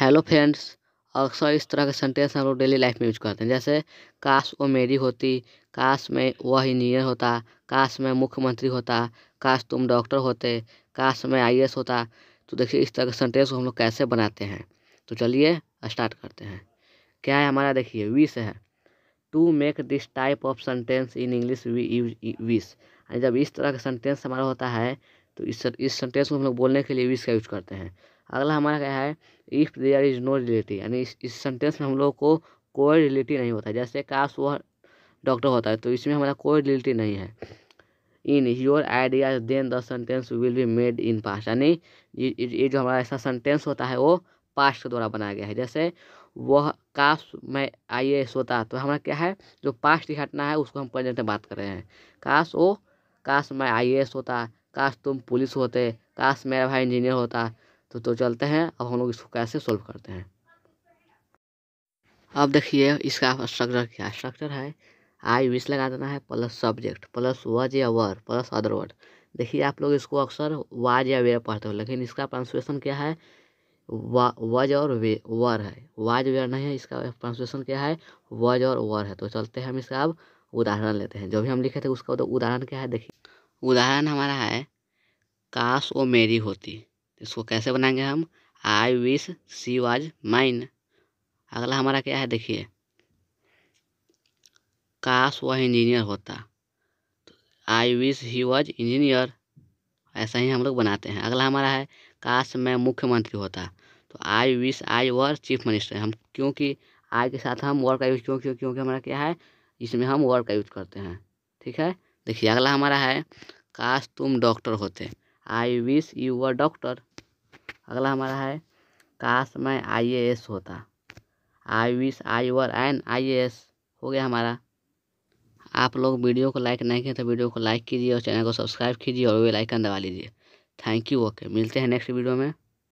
hello friends अक्सर इस तरह के सेंटेंस हम लोग डेली लाइफ में यूज करते हैं जैसे काश वो मेरी होती काश मैं वह इंजीनियर होता काश मैं मुख्यमंत्री होता काश तुम डॉक्टर होते काश मैं आई होता तो देखिए इस तरह के सेंटेंस को हम लोग कैसे बनाते हैं तो चलिए स्टार्ट करते हैं क्या है हमारा देखिए विश है to make this type of sentence in English we use wish जब इस तरह का सेंटेंस हमारा होता है तो इस इस सेंटेंस को हम लोग बोलने के लिए विश का यूज करते हैं अगला हमारा क्या है if there is no relative यानी इस इस सेंटेंस में हम लोग को कोई रिलेटिव नहीं होता है जैसे काश वह डॉक्टर होता है तो इसमें हमारा कोई रिलेटिव नहीं है in your ideas then the sentence will be made in past यानी ये जो हमारा ऐसा सेंटेंस होता है वो पास्ट के द्वारा बनाया गया है जैसे वह काश मैं आई एस होता तो हमारा क्या है जो पास्ट घटना है उसको हम प्रेजेंट में बात कर रहे हैं काश वो काश मैं आई एस होता काश तुम पुलिस होते काश मेरा भाई इंजीनियर होता तो तो चलते हैं अब हम लोग इसको कैसे सॉल्व करते हैं अब देखिए इसका स्ट्रक्चर क्या स्ट्रक्चर है आई विश लगा देना है प्लस सब्जेक्ट प्लस वज या वर प्लस अदर वर्ड देखिए आप लोग इसको अक्सर वाज या वेयर पढ़ते हो लेकिन इसका ट्रांसलेशन क्या है वज और वे वर है वाज वेयर नहीं है इसका ट्रांसलेशन क्या है वज और वर है तो चलते हैं हम इसका अब उदाहरण लेते हैं जो भी हम लिखे थे उसका उदाहरण क्या है देखिए उदाहरण हमारा है काश वो मेरी होती इसको कैसे बनाएंगे हम I wish she was mine अगला हमारा क्या है देखिए काश वह इंजीनियर होता तो I wish he was engineer ऐसा ही हम लोग बनाते हैं अगला हमारा है काश मैं मुख्यमंत्री होता तो I wish I were chief minister हम क्योंकि आई के साथ हम वर्ड का यूज क्यों क्यों क्योंकि हमारा क्या है इसमें हम वर्ड का यूज करते हैं ठीक है देखिए अगला हमारा है काश तुम डॉक्टर होते I wish you were doctor अगला हमारा है काश मैं आई ए एस होता I wish I were an I A S हो गया हमारा आप लोग वीडियो को लाइक नहीं किए तो वीडियो को लाइक कीजिए और चैनल को सब्सक्राइब कीजिए और वे लाइकन दबा लीजिए थैंक यू ओके मिलते हैं नेक्स्ट वीडियो में